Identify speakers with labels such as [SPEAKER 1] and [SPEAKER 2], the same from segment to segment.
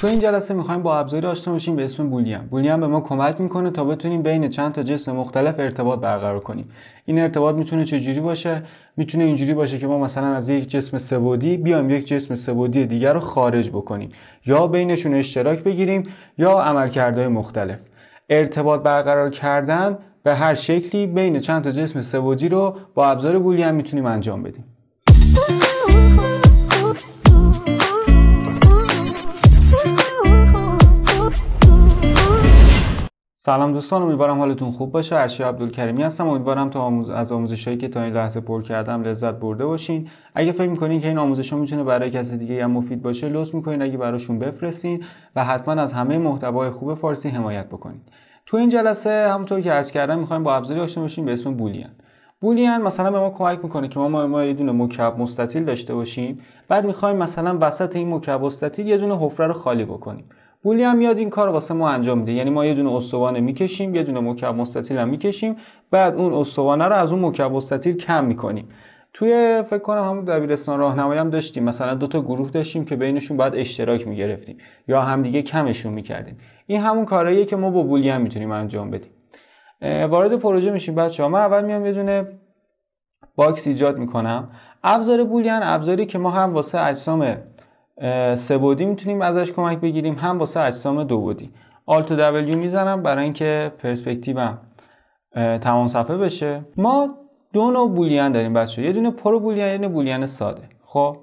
[SPEAKER 1] تو این جلسه میخوایم با ابزاری آشنا بشیم به اسم بولیان. بولیان به ما کمک میکنه تا بتونیم بین چند تا جسم مختلف ارتباط برقرار کنیم این ارتباط میتونه چجوری باشه میتونه اینجوری باشه که ما مثلا از یک جسم سبودی بیایم یک جسم سبودی دیگر رو خارج بکنیم یا بینشون اشتراک بگیریم یا عملکردهای مختلف ارتباط برقرار کردن به هر شکلی بین چند تا جسم سبودی رو با ابزار بولیان میتونیم انجام بدیم سلام دوستان امیدوارم حالتون خوب باشه ارشی عبدالکریمی هستم امیدوارم تا آموز... از آموزش هایی که تا این لحظه پر کردم لذت برده باشین اگه فکر میکنین که این آموزش ها میتونه برای کسی دیگه هم مفید باشه لطف میکنین اگه براشون بفرستین و حتما از همه محتوای خوب فارسی حمایت بکنین تو این جلسه همونطور که عرض کردم میخوایم با ابزاری آشنا بشیم به اسم بولین بولین مثلا به ما کمک میکنه که ما ما, ما یه دونه مکعب مستطیل داشته باشیم بعد میخوایم مثلا وسط این مکعب مستطیل یه دونه حفره رو خالی بکنیم بولی هم میاد این کار واسه ما انجام میده یعنی ما یه دونه استوانه میکشیم یه دونه مکعب مستطیل هم میکشیم بعد اون استوانه رو از اون مکعب مستطیل کم میکنیم توی فکر کنم همون دبیرستان راهنمایی هم داشتیم مثلا دو تا گروه داشتیم که بینشون باید اشتراک میگرفتیم یا همدیگه کمشون میکردیم این همون کارهاییه که ما با هم میتونیم انجام بدیم وارد پروژه میشیم بچه ها من اول میام یه دونه باکس ایجاد میکنم ابزار بولین ابزاری که ما هم واسه اجسام بودی میتونیم ازش کمک بگیریم هم واسه اجسام دو بودی و W میزنم برای اینکه پرسپکتیوم تمام صفحه بشه ما دو نوع بولین داریم بچه یه دونه پرو بولین یه دونه بولین ساده خب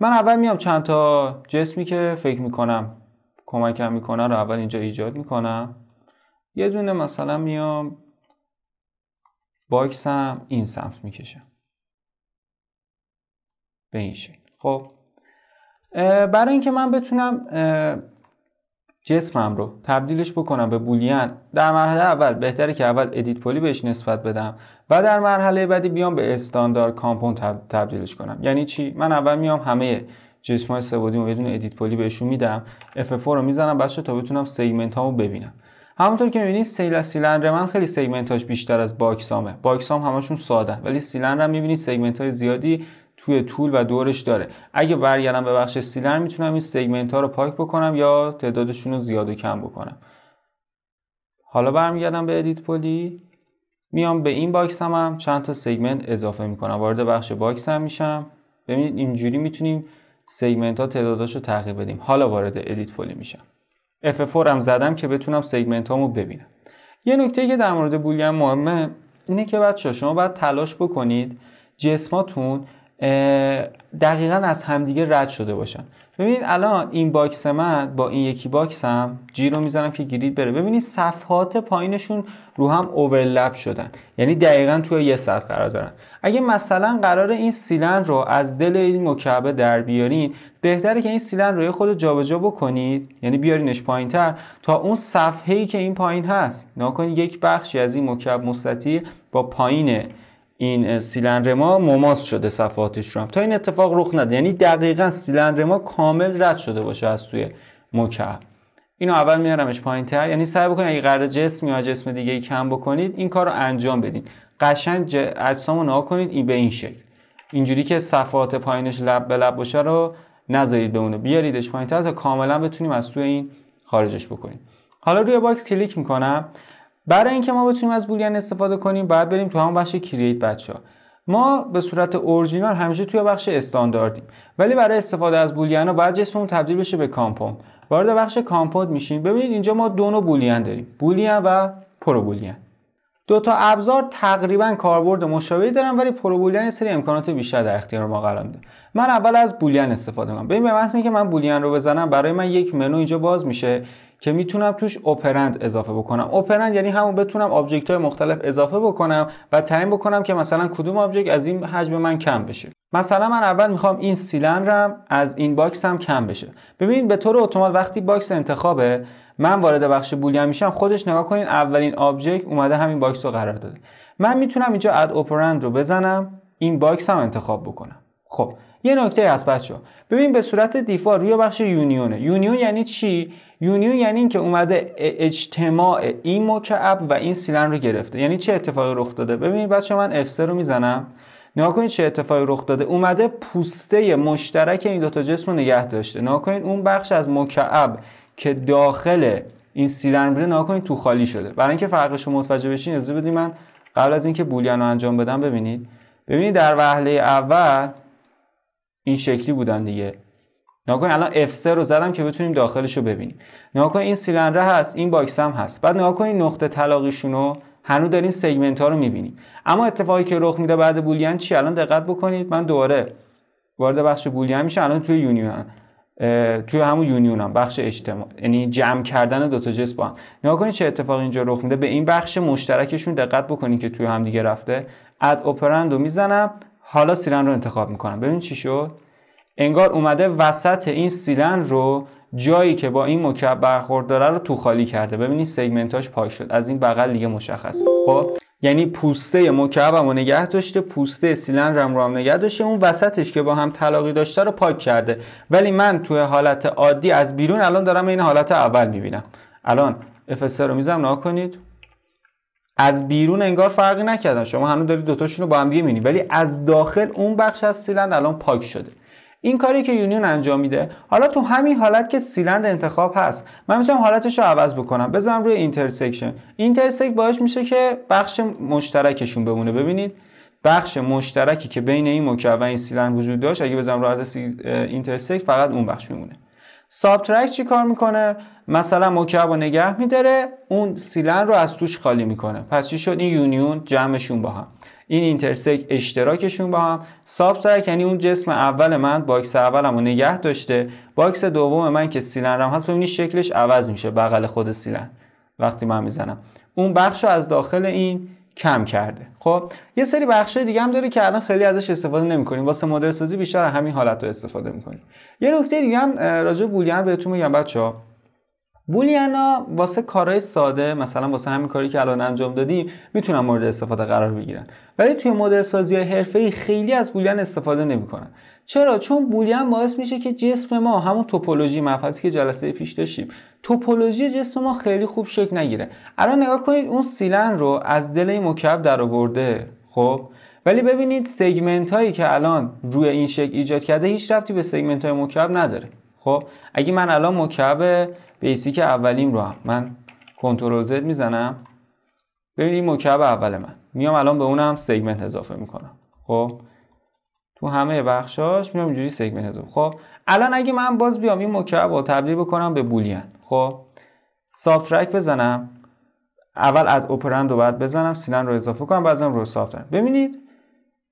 [SPEAKER 1] من اول میام چند تا جسمی که فکر میکنم کمکم میکنه رو اول اینجا ایجاد میکنم یه دونه مثلا میام باکسم این سمت میکشم به این شکل خب برای اینکه من بتونم جسمم رو تبدیلش بکنم به بولین در مرحله اول بهتره که اول ادیت پلی بهش نسبت بدم و در مرحله بعدی بیام به استاندار کامپون تبدیلش کنم یعنی چی من اول میام همه جسم های سبودی و یه ادیت پلی بهشون میدم اف اف رو میزنم بچه تا بتونم سیگمنت رو ببینم همونطور که میبینید سیل سیلندر من خیلی سگمنتاش بیشتر از باکسامه باکسام همشون ساده ولی سیلندر میبینید سگمنت های زیادی توی طول و دورش داره اگه برگردم به بخش سیلر میتونم این سگمنت ها رو پاک بکنم یا تعدادشون رو زیاد و کم بکنم حالا برمیگردم به ادیت پلی میام به این باکس هم, چند تا سگمنت اضافه میکنم وارد بخش باکس هم میشم ببینید اینجوری میتونیم سگمنت ها تعدادش رو تغییر بدیم حالا وارد ادیت پلی میشم اف 4 هم زدم که بتونم سگمنت هامو ببینم یه نکته که در مورد بولین مهمه اینه که بچه شما باید تلاش بکنید جسماتون دقیقا از همدیگه رد شده باشن ببینید الان این باکس من با این یکی باکسم رو میزنم که گرید بره ببینید صفحات پایینشون رو هم اوورلپ شدن یعنی دقیقا توی یه سطح قرار دارن اگه مثلا قرار این سیلند رو از دل این مکعبه در بیارین بهتره که این سیلند روی خود جابجا بکنید یعنی بیارینش پایین تر تا اون صفحه‌ای که این پایین هست ناکنید یک بخشی از این مکعب مستطیل با پایین این سیلندر ما مماس شده صفحاتش رو هم تا این اتفاق رخ نده یعنی دقیقا سیلندر ما کامل رد شده باشه از توی مکعب اینو اول میارمش پایین تر یعنی سعی بکنید اگه قرار جسم یا جسم دیگه کم بکنید این کار رو انجام بدین قشنگ اجسام رو کنید این به این شکل اینجوری که صفحات پایینش لب به لب باشه رو نذارید به اونو بیاریدش پایین تر تا کاملا بتونیم از توی این خارجش بکنیم حالا روی باکس کلیک میکنم برای اینکه ما بتونیم از بولین استفاده کنیم باید بریم تو همون بخش کرییت بچه ها ما به صورت اورجینال همیشه توی بخش استانداردیم ولی برای استفاده از بولین ها باید جسممون تبدیل بشه به کامپوند وارد بخش کامپوند میشیم ببینید اینجا ما دو نوع بولین داریم بولین و پروبولیان. دو تا ابزار تقریبا کاربرد مشابهی دارن ولی پروبولیان سری امکانات بیشتر در اختیار ما قرار میده من اول از بولین استفاده کنم ببین به اینکه من بولین رو بزنم برای من یک منو اینجا باز میشه که میتونم توش اپرند اضافه بکنم اوپرند یعنی همون بتونم آبجکت های مختلف اضافه بکنم و تعیین بکنم که مثلا کدوم آبجکت از این حجم من کم بشه مثلا من اول میخوام این سیلندرم از این باکس هم کم بشه ببینید به طور اتومات وقتی باکس انتخابه من وارد بخش بولین میشم خودش نگاه کنین اولین آبجکت اومده همین باکس رو قرار داده من میتونم اینجا اد اوپرند رو بزنم این باکس هم انتخاب بکنم خب یه نکته از بچه ببین به صورت دیفار روی بخش یونیونه یونیون یعنی چی یونیون یعنی که اومده اجتماع این مکعب و این سیلن رو گرفته یعنی چه اتفاقی رخ داده ببینید بچه من f رو میزنم نگاه کنید چه اتفاقی رخ داده اومده پوسته مشترک این دوتا جسم رو نگه داشته نگاه کنید اون بخش از مکعب که داخل این سیلن بوده نگاه کنید تو خالی شده برای اینکه فرقش رو متوجه بشین اجازه بدید من قبل از اینکه بولیان رو انجام بدم ببینید ببینید در وهله اول این شکلی بودن دیگه نگاه الان F3 رو زدم که بتونیم داخلش رو ببینیم نگاه این سیلندره هست این باکس هم هست بعد نگاه این نقطه تلاقیشون رو هنوز داریم سگمنت ها رو میبینیم اما اتفاقی که رخ میده بعد بولین چی الان دقت بکنید من دوباره وارد بخش بولین میشه الان توی یونیون توی همون یونیون هم بخش اجتماع یعنی جمع کردن دو تا جس با هم نگاه چه اتفاقی اینجا رخ میده به این بخش مشترکشون دقت بکنید که توی همدیگه رفته اد اپرند رو میزنم حالا سیرن رو انتخاب میکنم ببین چی شد انگار اومده وسط این سیلن رو جایی که با این مکعب برخورد داره رو تو خالی کرده ببینید سگمنتاش پاک شد از این بغل دیگه مشخصه خب یعنی پوسته مکعب رو نگه داشته پوسته سیلندرم رو هم نگه داشته اون وسطش که با هم تلاقی داشته رو پاک کرده ولی من توی حالت عادی از بیرون الان دارم این حالت اول میبینم الان FSR رو میزم نا کنید از بیرون انگار فرقی نکردم شما هنوز دارید دوتاشون رو با هم دیگه میبینید ولی از داخل اون بخش از سیلندر الان پاک شده این کاری که یونیون انجام میده حالا تو همین حالت که سیلند انتخاب هست من میتونم حالتش رو عوض بکنم بزنم روی اینترسکشن اینترسک باعث میشه که بخش مشترکشون بمونه ببینید بخش مشترکی که بین این مکعب و این سیلند وجود داشت اگه بزنم روی اینترسک فقط اون بخش میمونه سابترکت چی کار میکنه مثلا مکعب رو نگه میداره اون سیلند رو از توش خالی میکنه پس چی شد این یونیون جمعشون با هم این اینترسک اشتراکشون با هم سابترک یعنی اون جسم اول من باکس اولمو نگه داشته باکس دوم من که سیلندرم هست ببینید شکلش عوض میشه بغل خود سیلن وقتی من میزنم اون بخش رو از داخل این کم کرده خب یه سری بخش دیگه هم داره که الان خیلی ازش استفاده نمیکنیم واسه مدل سازی بیشتر همین حالت رو استفاده میکنیم یه نکته دیگه هم راجع بولین بهتون میگم بچه‌ها بولیانا واسه کارهای ساده مثلا واسه همین کاری که الان انجام دادیم میتونن مورد استفاده قرار بگیرن ولی توی مدل سازی ای خیلی از بولیان استفاده نمیکنن چرا چون بولیان باعث میشه که جسم ما همون توپولوژی مبحثی که جلسه پیش داشتیم توپولوژی جسم ما خیلی خوب شکل نگیره الان نگاه کنید اون سیلن رو از دل این مکعب درآورده خب ولی ببینید سگمنت هایی که الان روی این شکل ایجاد کرده هیچ رفتی به سگمنت های مکعب نداره خب اگه من الان مکعب بیسیک اولیم رو هم من کنترل زد میزنم ببینید این مکعب اول من میام الان به اونم سگمنت اضافه میکنم خب تو همه بخشاش میام اینجوری سگمنت اضافه خب الان اگه من باز بیام این مکعب رو تبدیل بکنم به بولین خب سابترک بزنم اول از اپرند رو بعد بزنم سینن رو اضافه کنم بعدم رو سابترک ببینید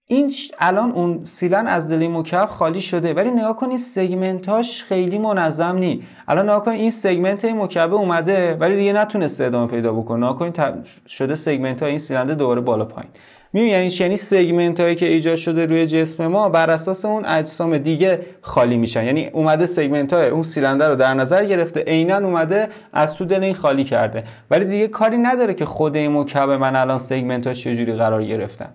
[SPEAKER 1] این الان اون سیلن از دلی مکعب خالی شده ولی نگاه کنید سگمنتاش خیلی منظم نی الان نگاه کنید این سگمنت این مکعب اومده ولی دیگه نتونسته ادامه پیدا بکنه نگاه کنید شده سگمنت ها این سیلنده دوباره بالا پایین میبینی یعنی یعنی سگمنت هایی که ایجاد شده روی جسم ما بر اساس اون اجسام دیگه خالی میشن یعنی اومده سگمنت های اون سیلنده رو در نظر گرفته عینا اومده از تو دل این خالی کرده ولی دیگه کاری نداره که خود این مکعب من الان سگمنت ها چجوری قرار گرفتن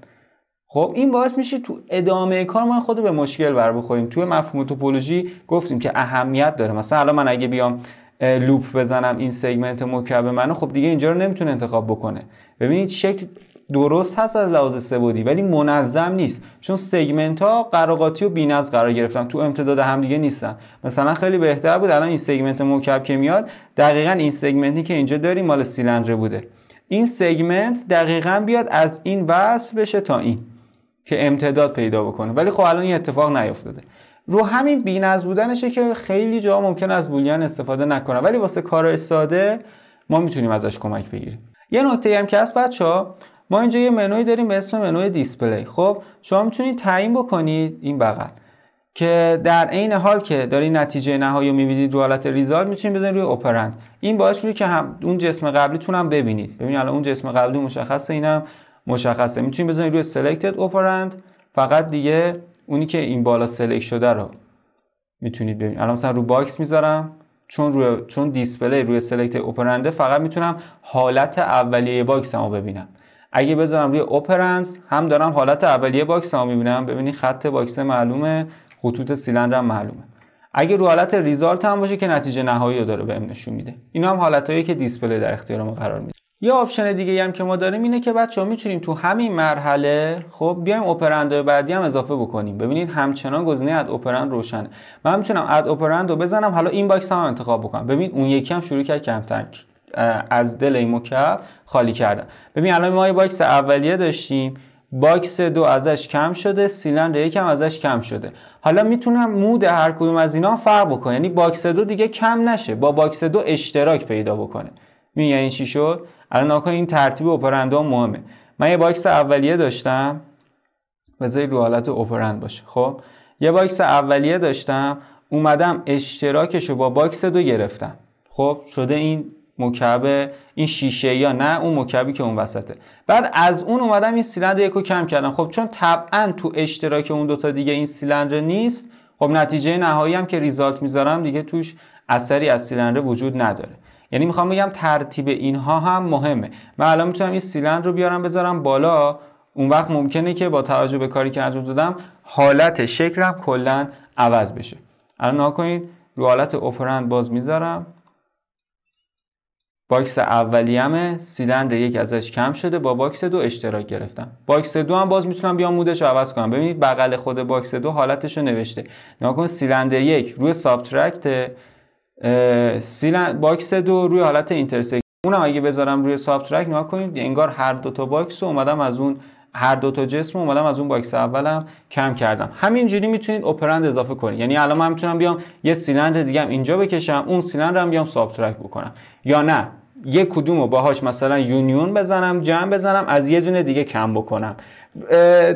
[SPEAKER 1] خب این باعث میشه تو ادامه کار ما خود به مشکل بر بخوریم توی مفهوم توپولوژی گفتیم که اهمیت داره مثلا الان من اگه بیام لوپ بزنم این سگمنت مکعب منو خب دیگه اینجا رو نمیتونه انتخاب بکنه ببینید شکل درست هست از لحاظ سبودی ولی منظم نیست چون سگمنت ها قراقاتی و بینظم قرار گرفتن تو امتداد هم دیگه نیستن مثلا خیلی بهتر بود الان این سگمنت مکعب که میاد دقیقا این سگمنتی که اینجا داریم مال سیلندر بوده این سگمنت دقیقا بیاد از این وصل بشه تا این که امتداد پیدا بکنه ولی خب الان این اتفاق نیفتاده رو همین از بودنشه که خیلی جا ممکن از بولیان استفاده نکنه ولی واسه کار ساده ما میتونیم ازش کمک بگیریم یه نکته هم که هست بچه ها ما اینجا یه منوی داریم به اسم منوی دیسپلی خب شما میتونید تعیین بکنید این بغل که در عین حال که داری نتیجه نهایی رو میبینید رو حالت ریزال میتونید بزنید روی اپرند این باعث میشه که هم اون جسم قبلیتون هم ببینید ببینید الان اون جسم قبلی مشخصه اینم مشخصه میتونید بزنید روی selected اپرند فقط دیگه اونی که این بالا سلکت شده رو میتونید ببینید الان مثلا رو باکس میذارم چون روی چون دیسپلی روی سلکت اپرنده فقط میتونم حالت اولیه باکس رو ببینم اگه بذارم روی اپرنس هم دارم حالت اولیه باکس رو میبینم ببینید خط باکس معلومه خطوط هم معلومه اگه رو حالت ریزالت هم باشه که نتیجه نهایی رو داره بهم نشون میده اینا هم حالتایی که دیسپلی در اختیار ما قرار میده یه آپشن دیگه هم که ما داریم اینه که بچه ها میتونیم تو همین مرحله خب بیایم اپرندهای بعدی هم اضافه بکنیم ببینید همچنان گزینه اد اپرند روشنه من میتونم اد اپرند رو بزنم حالا این باکس هم, انتخاب بکنم ببین اون یکی هم شروع کرد کمتر از دل این مکعب خالی کردم ببین الان ما یه باکس اولیه داشتیم باکس دو ازش کم شده سیلندر یک هم ازش کم شده حالا میتونم مود هر کدوم از اینا فرق بکنه یعنی باکس دو دیگه کم نشه با باکس دو اشتراک پیدا بکنه یعنی چی شد الان ناکن این ترتیب اپرند ها مهمه من یه باکس اولیه داشتم بذاری رو حالت اپرند باشه خب یه باکس اولیه داشتم اومدم اشتراکش رو با باکس دو گرفتم خب شده این مکعب این شیشه یا نه اون مکعبی که اون وسطه بعد از اون اومدم این سیلندر یکو کم کردم خب چون طبعا تو اشتراک اون دوتا دیگه این سیلندر نیست خب نتیجه نهایی هم که ریزالت میذارم دیگه توش اثری از سیلندر وجود نداره یعنی میخوام بگم ترتیب اینها هم مهمه من الان میتونم این سیلند رو بیارم بذارم بالا اون وقت ممکنه که با توجه به کاری که انجام دادم حالت شکلم کلا عوض بشه الان ناکنین رو حالت اپرند باز میذارم باکس اولیمه سیلندر یک ازش کم شده با باکس دو اشتراک گرفتم باکس دو هم باز میتونم بیام مودش رو عوض کنم ببینید بغل خود باکس دو حالتش رو نوشته نکن سیلندر یک روی سابترکت سیلن باکس دو روی حالت اینترسکت اونم اگه بذارم روی ساب ترک کنید انگار هر دو تا باکس اومدم از اون هر دو تا جسم اومدم از اون باکس اولم کم کردم همینجوری میتونید اپرند اضافه کنید یعنی الان من میتونم بیام یه سیلندر دیگه هم اینجا بکشم اون سیلندر هم بیام ساب بکنم یا نه یه کدوم رو باهاش مثلا یونیون بزنم جمع بزنم از یه دونه دیگه کم بکنم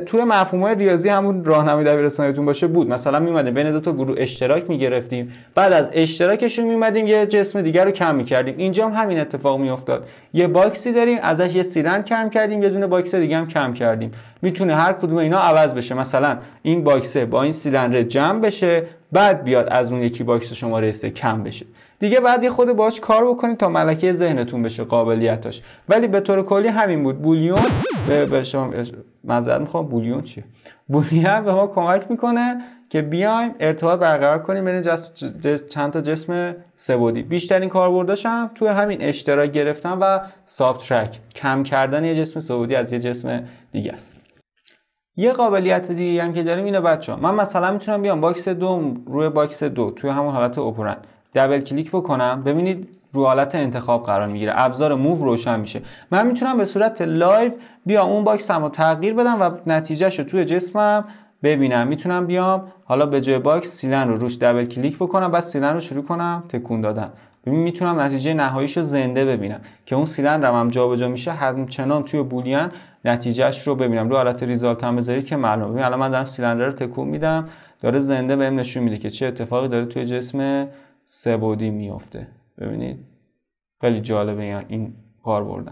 [SPEAKER 1] توی مفهوم ریاضی همون راهنمای دبیرستانیتون باشه بود مثلا میومدیم بین دو تا گروه اشتراک میگرفتیم بعد از اشتراکشون میومدیم یه جسم دیگر رو کم میکردیم اینجا همین اتفاق میافتاد یه باکسی داریم ازش یه سیلند کم کردیم یه دونه باکس دیگه هم کم کردیم میتونه هر کدوم اینا عوض بشه مثلا این باکسه با این سیلندر جمع بشه بعد بیاد از اون یکی باکس شما سه کم بشه دیگه بعد خود باش کار بکنید تا ملکه ذهنتون بشه قابلیتاش ولی به طور کلی همین بود بولیون به معذرت میخوام بولیون چیه بولیون به ما کمک میکنه که بیایم ارتباط برقرار کنیم بین چند تا جسم سبودی بیشترین کاربردش هم توی همین اشتراک گرفتن و سابترک کم کردن یه جسم سبودی از یه جسم دیگه است یه قابلیت دیگه هم که داریم اینه بچه من مثلا میتونم بیام باکس دوم روی باکس دو توی همون حالت اوپرن دبل کلیک بکنم ببینید رو حالت انتخاب قرار میگیره ابزار موو روشن میشه من میتونم به صورت لایو بیام اون باکس رو تغییر بدم و نتیجهش رو توی جسمم ببینم میتونم بیام حالا به جای باکس سیلن رو روش دبل کلیک بکنم بعد سیلن رو شروع کنم تکون دادن ببین میتونم نتیجه نهاییش رو زنده ببینم که اون رو هم جابجا میشه چنان توی بولین نتیجهش رو ببینم رو حالت ریزالت هم بذارید که معلومه ببین الان من دارم سیلندر رو تکون میدم داره زنده بهم نشون میده که چه اتفاقی داره توی جسم سبودی میفته ببینید خیلی جالبه این کار بردن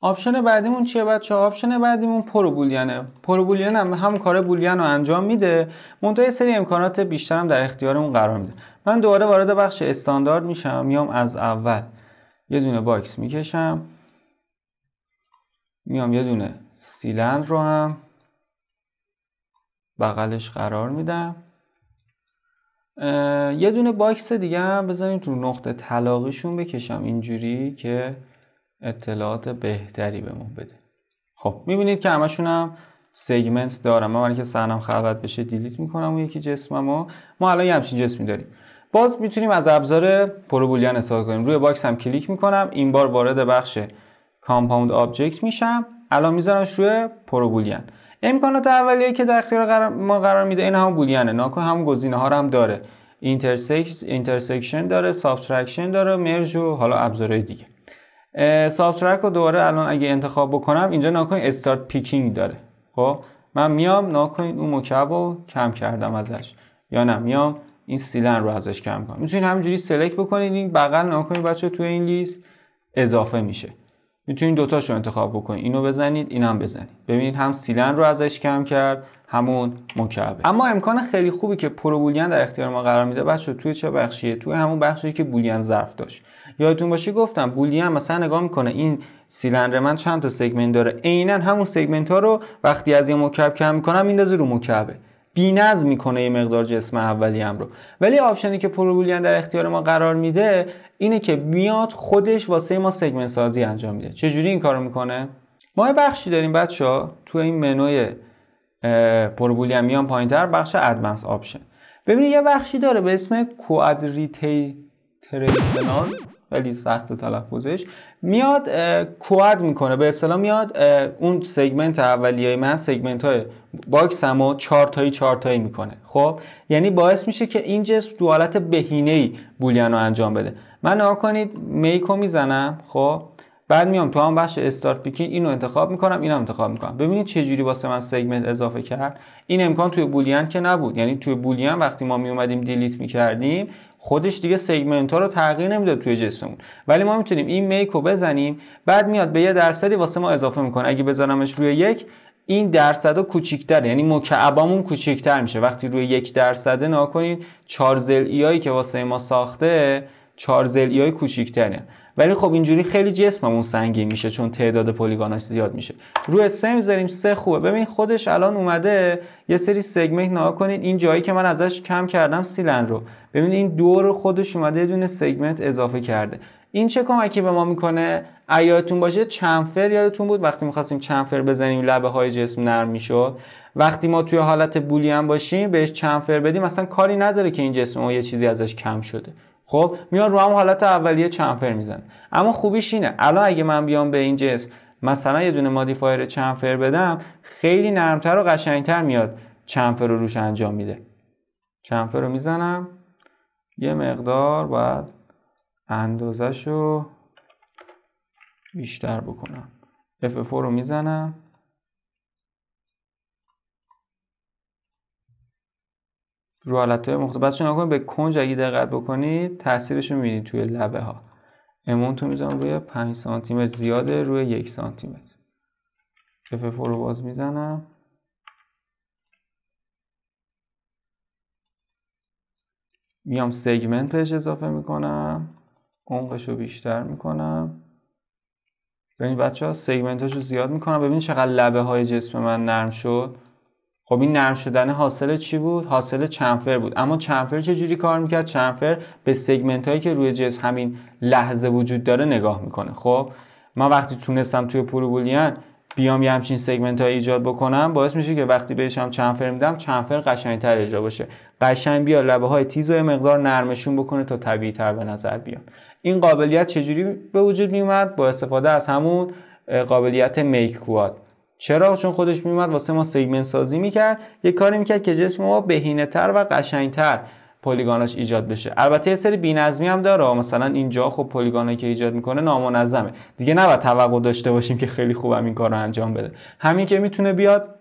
[SPEAKER 1] آپشن بعدیمون چیه بچه آپشن بعدیمون پرو بولیانه پرو بولیان هم همون کار بولیان رو انجام میده منتها یه سری امکانات بیشتر هم در اختیارمون قرار میده من دوباره وارد بخش استاندارد میشم میام از اول یه دونه باکس میکشم میام یه دونه سیلند رو هم بغلش قرار میدم یه دونه باکس دیگه هم بذاریم تو نقطه طلاقیشون بکشم اینجوری که اطلاعات بهتری بهمون بده خب میبینید که همشون هم سگمنت دارم من که سهنم خلقت بشه دیلیت میکنم و یکی جسممو ما الان یه همچین جسمی داریم باز میتونیم از ابزار پروبولیان استفاده کنیم روی باکس هم کلیک میکنم این بار وارد بخش کامپاوند آبجکت میشم الان میذارمش روی پروبولیان امکانات اولیه که در اختیار ما قرار میده این هم بولینه ناکو هم گزینه ها رو هم داره اینترسکشن داره سابترکشن داره مرج و حالا ابزارهای دیگه سابترک رو دوباره الان اگه انتخاب بکنم اینجا ناکن استارت پیکینگ داره خب من میام ناکن اون مکب رو کم کردم ازش یا نه میام این سیلن رو ازش کم کنم میتونید همینجوری سلکت بکنید این بغل ناکوین بچه توی این لیست اضافه میشه میتونید دوتاش رو انتخاب بکنید اینو بزنید اینم بزنید ببینید هم سیلن رو ازش کم کرد همون مکعبه اما امکان خیلی خوبی که پرو بولین در اختیار ما قرار میده بچه توی چه بخشیه توی همون بخشی که بولین ظرف داشت یادتون باشه گفتم بولین مثلا نگاه میکنه این سیلندر من چند تا سگمنت داره عینا همون سگمنت ها رو وقتی از یه مکعب کم میکنم میندازه رو مکعبه بی‌نظم میکنه یه مقدار جسم هم رو ولی آپشنی که پروبولین در اختیار ما قرار میده اینه که میاد خودش واسه ما سگمنت سازی انجام میده چه جوری این کارو میکنه ما یه بخشی داریم ها تو این منوی پروبولین میان تر بخش ادوانس آپشن ببینید یه بخشی داره به اسم ترنال ولی سخت تلفظش میاد کواد میکنه به اصطلاح میاد اون سگمنت اولیه من سگمنت های باکسم رو چارتایی چارتایی میکنه خب یعنی باعث میشه که این جسم دو حالت بهینه ای بولیان رو انجام بده من نگاه کنید میکو میزنم خب بعد میام تو هم بخش استارت پیکین اینو انتخاب میکنم اینم انتخاب میکنم ببینید چه جوری واسه من سگمنت اضافه کرد این امکان توی بولیان که نبود یعنی توی بولیان وقتی ما میومدیم اومدیم دیلیت میکردیم خودش دیگه سگمنت ها رو تغییر نمیداد توی جسممون ولی ما میتونیم این میکو بزنیم بعد میاد به یه درصدی واسه ما اضافه میکنه اگه بذارمش روی یک این درصدها کوچیکتر یعنی مکعبامون کوچیکتر میشه وقتی روی یک درصده ناکنین کنین چهار هایی که واسه ما ساخته چهار زلیای های ولی خب اینجوری خیلی جسممون سنگین میشه چون تعداد پلیگاناش زیاد میشه روی سه میذاریم سه خوبه ببین خودش الان اومده یه سری سگمنت نها کنید این جایی که من ازش کم کردم سیلن رو ببین این دور خودش اومده یه دونه سگمنت اضافه کرده این چه کمکی به ما میکنه یادتون باشه چنفر یادتون بود وقتی میخواستیم چنفر بزنیم لبه های جسم نرم میشد وقتی ما توی حالت بولیان باشیم بهش چنفر بدیم اصلا کاری نداره که این جسم ما یه چیزی ازش کم شده خب میان رو هم حالت اولیه چنفر میزنه اما خوبیش اینه الان اگه من بیام به این جسم مثلا یه دونه مادیفایر چنفر بدم خیلی نرمتر و قشنگتر میاد چنفر رو روش انجام میده چنفر رو میزنم یه مقدار باید اندازش رو بیشتر بکنم F4 رو میزنم رو حالت های مختلف کنید به کنج اگه دقت بکنید تاثیرش رو میبینید توی لبه ها امونت رو میزنم روی 5 سانتی زیاده روی 1 سانتی متر F4 رو باز میزنم میام سگمنت پیش اضافه میکنم عمقش رو بیشتر میکنم ببین بچه ها سیگمنت رو زیاد میکنم ببین چقدر لبه های جسم من نرم شد خب این نرم شدن حاصل چی بود؟ حاصل چنفر بود اما چنفر چه جوری کار میکرد؟ چنفر به سگمنت هایی که روی جسم همین لحظه وجود داره نگاه میکنه خب من وقتی تونستم توی پولوبولین بیام یه همچین سگمنت ایجاد بکنم باعث میشه که وقتی بهش هم چنفر میدم چنفر قشنگتر اجرا باشه قشنگ بیا لبه های تیز و مقدار نرمشون بکنه تا طبیعی تر به نظر بیان این قابلیت چجوری به وجود میومد با استفاده از همون قابلیت میک کواد چرا چون خودش میومد واسه ما سیگمنت سازی میکرد یه کاری میکرد که جسم ما بهینه تر و قشنگتر پلیگاناش ایجاد بشه البته یه سری بی‌نظمی هم داره مثلا اینجا خب پلیگانی که ایجاد میکنه نامنظمه دیگه نباید توقع داشته باشیم که خیلی خوبم این کار رو انجام بده همین که میتونه بیاد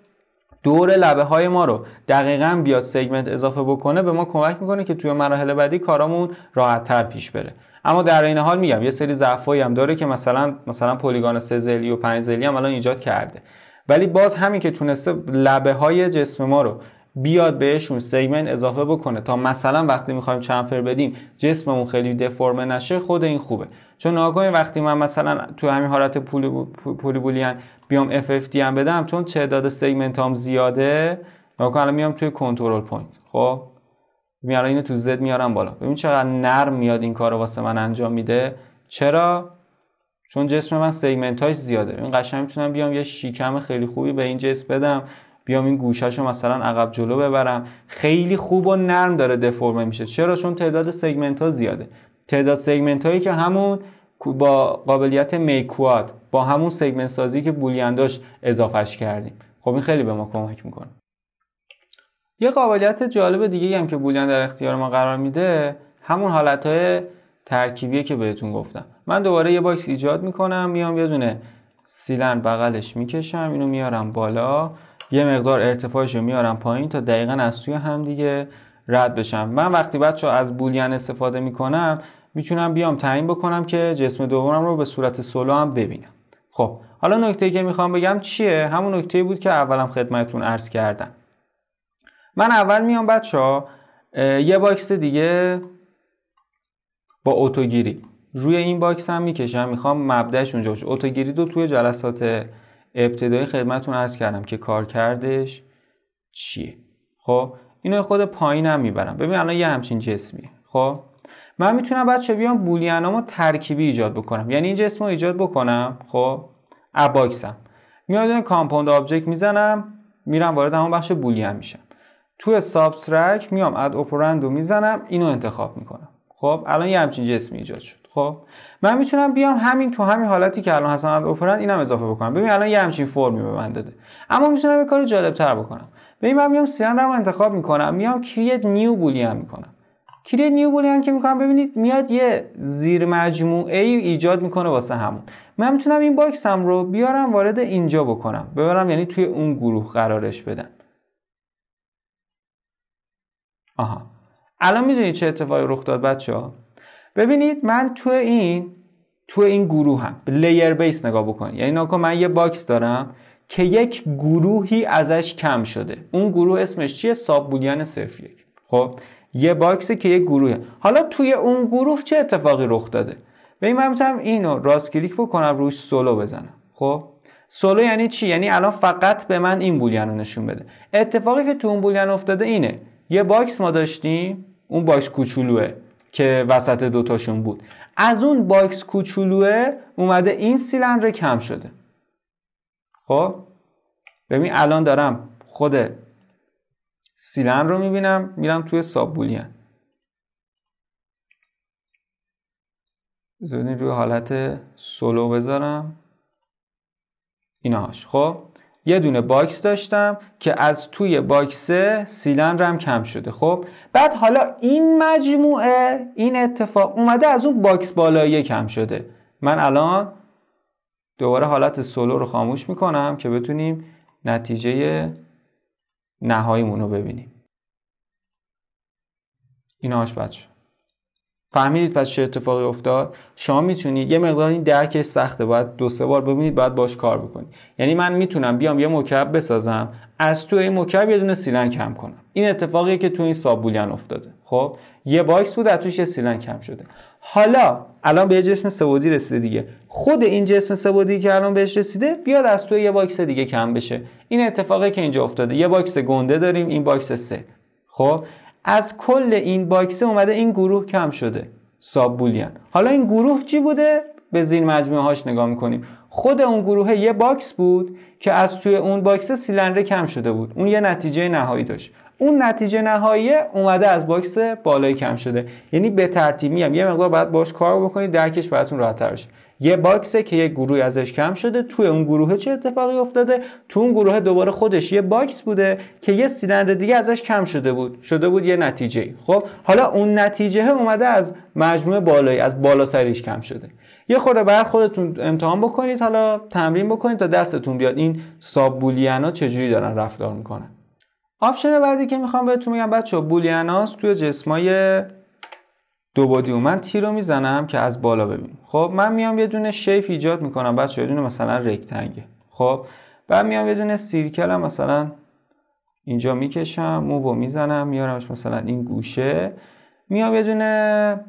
[SPEAKER 1] دور لبه های ما رو دقیقا بیاد سگمنت اضافه بکنه به ما کمک میکنه که توی مراحل بعدی کارامون راحت تر پیش بره اما در این حال میگم یه سری ضعفایی هم داره که مثلا مثلا پلیگان 3 زلی و 5 زلی هم الان ایجاد کرده ولی باز همین که تونسته لبه های جسم ما رو بیاد بهشون سگمنت اضافه بکنه تا مثلا وقتی میخوایم چنفر بدیم جسممون خیلی دفرمه نشه خود این خوبه چون ناگهان وقتی من مثلا تو همین حالت پولی بیام اف اف هم بدم چون تعداد سگمنت هم زیاده ناگهان میام توی کنترل پوینت خب میارا اینو تو زد میارم بالا ببین چقدر نرم میاد این کار واسه من انجام میده چرا چون جسم من هاش زیاده این قشنگ میتونم بیام یه شیکم خیلی خوبی به این جسم بدم بیام این گوشهشو مثلا عقب جلو ببرم خیلی خوب و نرم داره دفرمه میشه چرا چون تعداد سگمنت ها زیاده تعداد سگمنت هایی که همون با قابلیت میکواد با همون سگمنت سازی که بولینداش اضافهش کردیم خب این خیلی به ما کمک میکنه یه قابلیت جالب دیگه هم که بولین در اختیار ما قرار میده همون حالتهای ترکیبیه که بهتون گفتم من دوباره یه باکس ایجاد میکنم میام یه دونه سیلن بغلش میکشم اینو میارم بالا یه مقدار ارتفاعش رو میارم پایین تا دقیقا از توی هم دیگه رد بشم من وقتی بچه از بولین استفاده میکنم میتونم بیام تعیین بکنم که جسم دومم رو به صورت سولو هم ببینم خب حالا نکته که میخوام بگم چیه همون نکته بود که اولم خدمتتون عرض کردم من اول میام بچه ها یه باکس دیگه با اوتوگیری روی این باکس هم میکشم میخوام مبدعش اونجا باشه اوتوگیری دو توی جلسات ابتدای خدمتون ارز کردم که کار کردش چیه خب اینو خود پایینم میبرم ببین الان یه همچین جسمی خب من میتونم بچه بیام بولینامو ترکیبی ایجاد بکنم یعنی این جسم رو ایجاد بکنم خب اباکسم میادونه کامپوند آبجکت میزنم میرم وارد همون بخش بولیان میشم توی سابسترک میام اد اپرند رو میزنم اینو انتخاب میکنم خب الان یه همچین جسمی ایجاد شد خب من میتونم بیام همین تو همین حالتی که الان هستم اد اپرند اینم اضافه بکنم ببین الان یه همچین فرمی به من داده اما میتونم یه کار جالب تر بکنم ببین من میام سیان رو انتخاب میکنم میام کریت نیو بولین میکنم کریت نیو بولین که میکنم ببینید میاد یه زیر مجموعه ای ایجاد میکنه واسه همون من میتونم این باکسم رو بیارم وارد اینجا بکنم ببرم یعنی توی اون گروه قرارش بدم آها الان میدونید چه اتفاقی رخ داد بچه ها ببینید من تو این تو این گروه هم لیر بیس نگاه بکن یعنی ناکن من یه باکس دارم که یک گروهی ازش کم شده اون گروه اسمش چیه ساب بولین صرف یک خب یه باکسه که یک گروهه حالا توی اون گروه چه اتفاقی رخ داده ببین من میتونم اینو راست کلیک بکنم روش سولو بزنم خب سولو یعنی چی یعنی الان فقط به من این بولین رو نشون بده اتفاقی که تو اون بولین افتاده اینه یه باکس ما داشتیم اون باکس کوچولوه که وسط دوتاشون بود از اون باکس کوچولوه اومده این سیلندر کم شده خب ببین الان دارم خود سیلندر رو میبینم میرم توی ساب بولین روی حالت سولو بذارم اینهاش خب یه دونه باکس داشتم که از توی باکسه سیلندرم کم شده خب بعد حالا این مجموعه این اتفاق اومده از اون باکس بالایی کم شده من الان دوباره حالت سولو رو خاموش میکنم که بتونیم نتیجه نهاییمون رو ببینیم این هاش بچه فهمیدید پس چه اتفاقی افتاد شما میتونید یه مقدار این درکش سخته باید دو سه بار ببینید باید باش کار بکنید یعنی من میتونم بیام یه مکعب بسازم از تو این مکعب یه دونه سیلن کم کنم این اتفاقی که تو این سابولین افتاده خب یه باکس بود از توش یه سیلن کم شده حالا الان به جسم سبودی رسیده دیگه خود این جسم سبودی که الان بهش رسیده بیاد از تو یه باکس دیگه کم بشه این اتفاقی که اینجا افتاده یه باکس گنده داریم این باکس سه خب از کل این باکسه اومده این گروه کم شده ساب حالا این گروه چی بوده به زیر مجموعه هاش نگاه میکنیم خود اون گروه یه باکس بود که از توی اون باکس سیلندر کم شده بود اون یه نتیجه نهایی داشت اون نتیجه نهایی اومده از باکس بالای کم شده یعنی به ترتیب میگم یه مقدار باید باش کار بکنید درکش براتون راحت‌تر بشه یه باکسه که یه گروه ازش کم شده توی اون گروه چه اتفاقی افتاده تو اون گروه دوباره خودش یه باکس بوده که یه سیلندر دیگه ازش کم شده بود شده بود یه نتیجه خب حالا اون نتیجه اومده از مجموعه بالایی از بالا سریش کم شده یه خورده بعد خودتون امتحان بکنید حالا تمرین بکنید تا دستتون بیاد این ساب بولینا چجوری دارن رفتار میکنن آپشن بعدی که میخوام بهتون بگم بچه بولیاناس توی جسمای دو بادی من تیر رو میزنم که از بالا ببینیم خب من میام یه دونه شیف ایجاد میکنم بچه یه دونه مثلا رکتنگه خب بعد میام یه دونه هم مثلا اینجا میکشم رو میزنم میارمش مثلا این گوشه میام یه دونه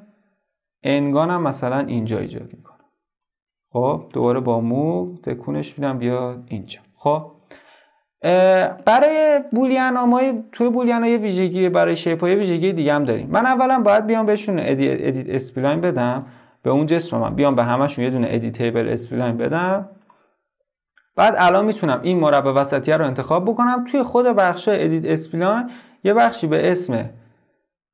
[SPEAKER 1] انگانم مثلا اینجا ایجاد میکنم خب دوباره با موب تکونش میدم بیاد اینجا خب برای بولین ما توی بولین یه ویژگی برای شیپ های ویژگی دیگه هم داریم من اولا باید بیام بهشون ادیت اسپلاین بدم به اون جسم من بیام به همشون یه دونه ادیتیبل اسپلاین بدم بعد الان میتونم این مربع وسطیه رو انتخاب بکنم توی خود بخش ادیت اسپلاین یه بخشی به اسم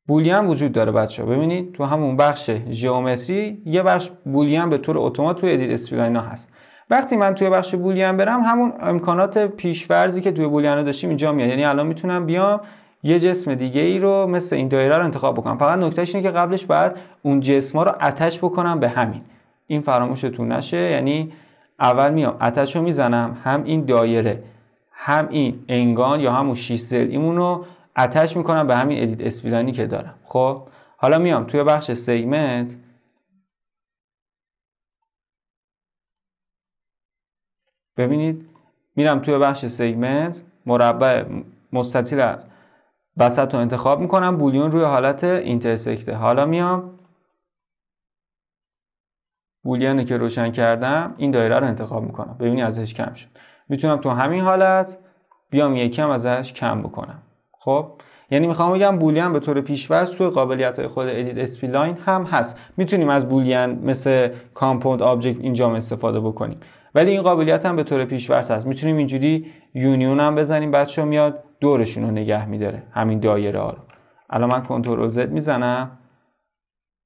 [SPEAKER 1] بولیان وجود داره بچه ببینید تو همون بخش جیومتری یه بخش بولین به طور اتومات توی ادیت اسپلاین ها هست وقتی من توی بخش بولیان برم همون امکانات پیشورزی که توی رو داشتیم اینجا میاد یعنی الان میتونم بیام یه جسم دیگه ای رو مثل این دایره رو انتخاب بکنم فقط نکتهش اینه که قبلش باید اون ها رو اتش بکنم به همین این فراموشتون نشه یعنی اول میام اتش رو میزنم هم این دایره هم این انگان یا همون شیش زل ایمون رو اتش میکنم به همین ادیت اسپیلانی که دارم خب حالا میام توی بخش سگمنت ببینید میرم توی بخش سگمنت مربع مستطیل وسط رو انتخاب میکنم بولیون روی حالت اینترسکته حالا میام بولیانی که روشن کردم این دایره رو انتخاب میکنم ببینید ازش کم شد میتونم تو همین حالت بیام یکم ازش کم بکنم خب یعنی میخوام بگم بولیان به طور پیشور سوی قابلیت های خود ادیت لاین هم هست میتونیم از بولیان مثل کامپوند آبجکت اینجا استفاده بکنیم ولی این قابلیت هم به طور پیشور هست میتونیم اینجوری یونیون هم بزنیم بچه ها میاد دورشون رو نگه میداره همین دایره ها رو الان من کنترل زد میزنم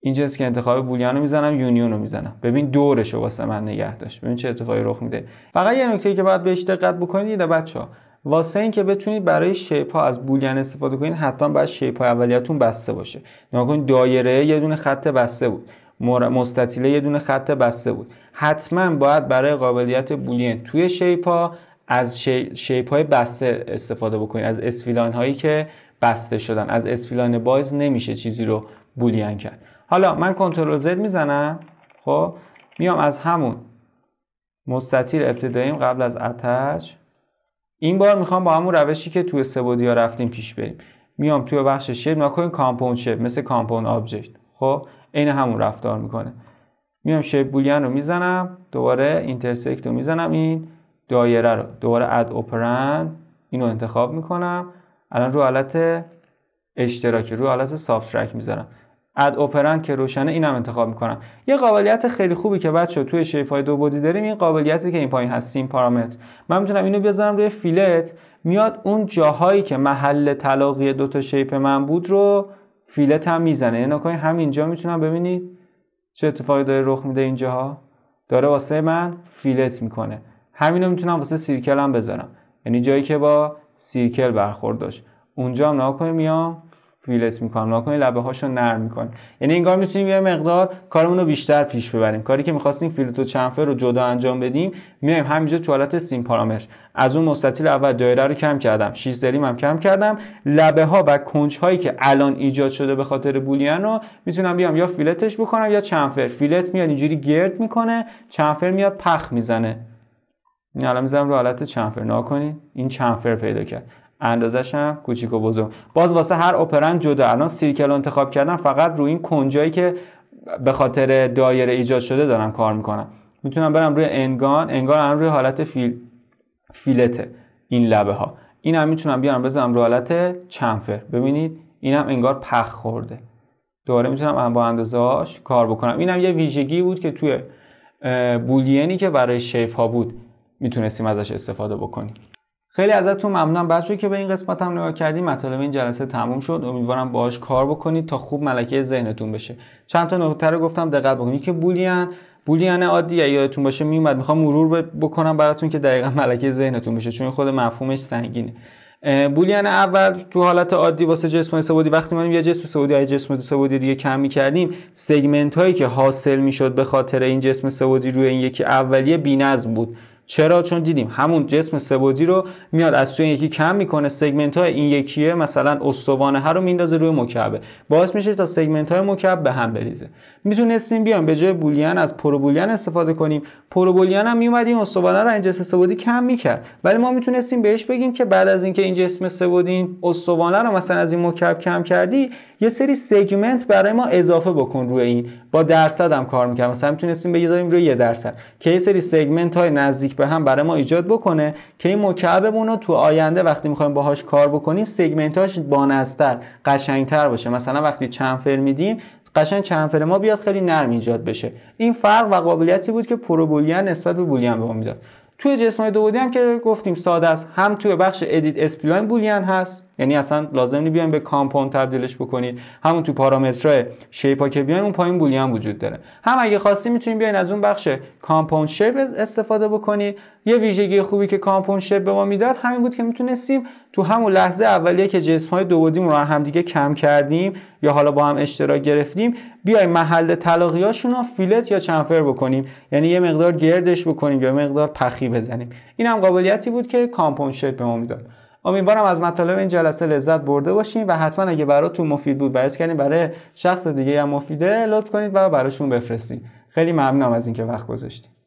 [SPEAKER 1] اینجاست که انتخاب بولیان رو میزنم یونیون رو میزنم ببین دورش رو واسه من نگه داشت ببین چه اتفاقی رخ میده فقط یه نکته که باید بهش دقت بکنید بچه ها واسه اینکه بتونید برای شیپ ها از بولین استفاده کنید حتما باید شیپ های اولیتون بسته باشه نگاه دایره یه دونه خط بسته بود مستطیله یه دونه خط بسته بود حتما باید برای قابلیت بولین توی شیپ ها از شیپ های بسته استفاده بکنید از اسفیلان هایی که بسته شدن از اسفیلان باز نمیشه چیزی رو بولین کرد حالا من کنترل زد میزنم خب میام از همون مستطیل ابتداییم قبل از اتش این بار میخوام با همون روشی که توی سبودیا رفتیم پیش بریم میام توی بخش شیپ نکنیم کامپوند شیپ مثل کامپون آبجکت خب عین همون رفتار میکنه میام شیپ بولین رو میزنم دوباره اینترسکت رو میزنم این دایره رو دوباره اد اوپرند اینو انتخاب میکنم الان رو حالت اشتراکی رو حالت سافترک میذارم اد اوپرند که روشنه اینم انتخاب میکنم یه قابلیت خیلی خوبی که بچه توی شیپ های دو بودی داریم این قابلیتی که این پایین هست سیم پارامتر من میتونم اینو بذارم روی فیلت میاد اون جاهایی که محل تلاقی دو تا شیپ من بود رو فیلت هم میزنه یعنی همین همینجا میتونم ببینید چه اتفاقی داره رخ میده اینجاها داره واسه من فیلت میکنه همینو میتونم واسه سیرکل هم بذارم یعنی جایی که با سیرکل برخورد داشت اونجا هم میام فیلت میکنم ناکنی لبه هاشو نرم میکنه یعنی انگار میتونیم یه مقدار کارمون رو بیشتر پیش ببریم کاری که میخواستیم فیلت و چنفر رو جدا انجام بدیم میایم همینجا تو حالت سیم پارامتر از اون مستطیل اول دایره رو کم کردم دریم هم کم کردم لبه ها و کنج هایی که الان ایجاد شده به خاطر بولین رو میتونم بیام یا فیلتش بکنم یا چنفر فیلت میاد اینجوری گرد میکنه چنفر میاد پخ میزنه این الان میزنم رو حالت چنفر ناکنین این چنفر پیدا کرد اندازش هم کوچیک و بزرگ باز واسه هر اپرند جدا الان سیرکل انتخاب کردم فقط روی این کنجایی که به خاطر دایره ایجاد شده دارم کار میکنم میتونم برم روی انگان انگار الان روی حالت فیل فیلته این لبه ها این هم میتونم بیارم بزنم روی حالت چنفر ببینید اینم انگار پخ خورده دوباره میتونم با اندازهاش کار بکنم اینم یه ویژگی بود که توی بولینی که برای شیف ها بود میتونستیم ازش استفاده بکنیم خیلی ازتون ممنونم بچه که به این قسمت هم نگاه کردیم مطالب این جلسه تموم شد امیدوارم باهاش کار بکنید تا خوب ملکه ذهنتون بشه چند تا نکته رو گفتم دقت بکنید که بولیان بولیان عادی یادتون باشه میومد میخوام مرور بکنم براتون که دقیقا ملکه ذهنتون بشه چون خود مفهومش سنگینه بولیان اول تو حالت عادی واسه جسم سبودی وقتی ما یه جسم سبودی یا جسم سبودی دیگه کم میکردیم سگمنت که حاصل می‌شد به خاطر این جسم سبودی روی این یکی اولیه بی‌نظم بود چرا چون دیدیم همون جسم سبودی رو میاد از توی یکی کم میکنه سگمنت های این یکیه مثلا استوانه ها رو میندازه روی مکعبه باعث میشه تا سگمنت های مکعب به هم بریزه میتونستیم بیان به جای بولین از پروبولین استفاده کنیم پروبولین هم میومد این استوانه رو این جسم سبودی کم میکرد ولی ما میتونستیم بهش بگیم که بعد از اینکه این جسم سبودی این استوانه رو مثلا از این مکعب کم کردی یه سری سگمنت برای ما اضافه بکن روی این با درصد هم کار میکرد مثلا میتونستیم بگذاریم روی یه درصد که یه سری سگمنت های نزدیک به هم برای ما ایجاد بکنه که این مکعبمون رو تو آینده وقتی میخوایم باهاش کار بکنیم سگمنت هاش بانستر قشنگتر باشه مثلا وقتی چنفر میدیم قشنگ چنفر ما بیاد خیلی نرم ایجاد بشه این فرق و قابلیتی بود که پرو نسبت به بولین به ما میداد توی جسم های دو هم که گفتیم ساده است هم توی بخش ادیت اسپلاین بولین هست یعنی اصلا لازم نیست بیایم به کامپون تبدیلش بکنید همون تو پارامترهای شیپا که بیان اون پایین بولین وجود داره هم اگه خواستی میتونیم بیاین از اون بخش کامپون شیپ استفاده بکنید یه ویژگی خوبی که کامپون شیپ به ما میداد همین بود که میتونستیم تو همون لحظه اولیه که جسم های دوبدیمون رو هم دیگه کم کردیم یا حالا با هم اشتراک گرفتیم بیای محل هاشون رو فیلت یا چنفر بکنیم یعنی یه مقدار گردش بکنیم یا مقدار پخی بزنیم این هم قابلیتی بود که کامپون شد به ما میداد امیدوارم از مطالب این جلسه لذت برده باشیم و حتما اگه براتون مفید بود باید کردین برای شخص دیگه هم مفیده لطف کنید و براشون بفرستیم خیلی ممنونم از اینکه وقت گذاشتیم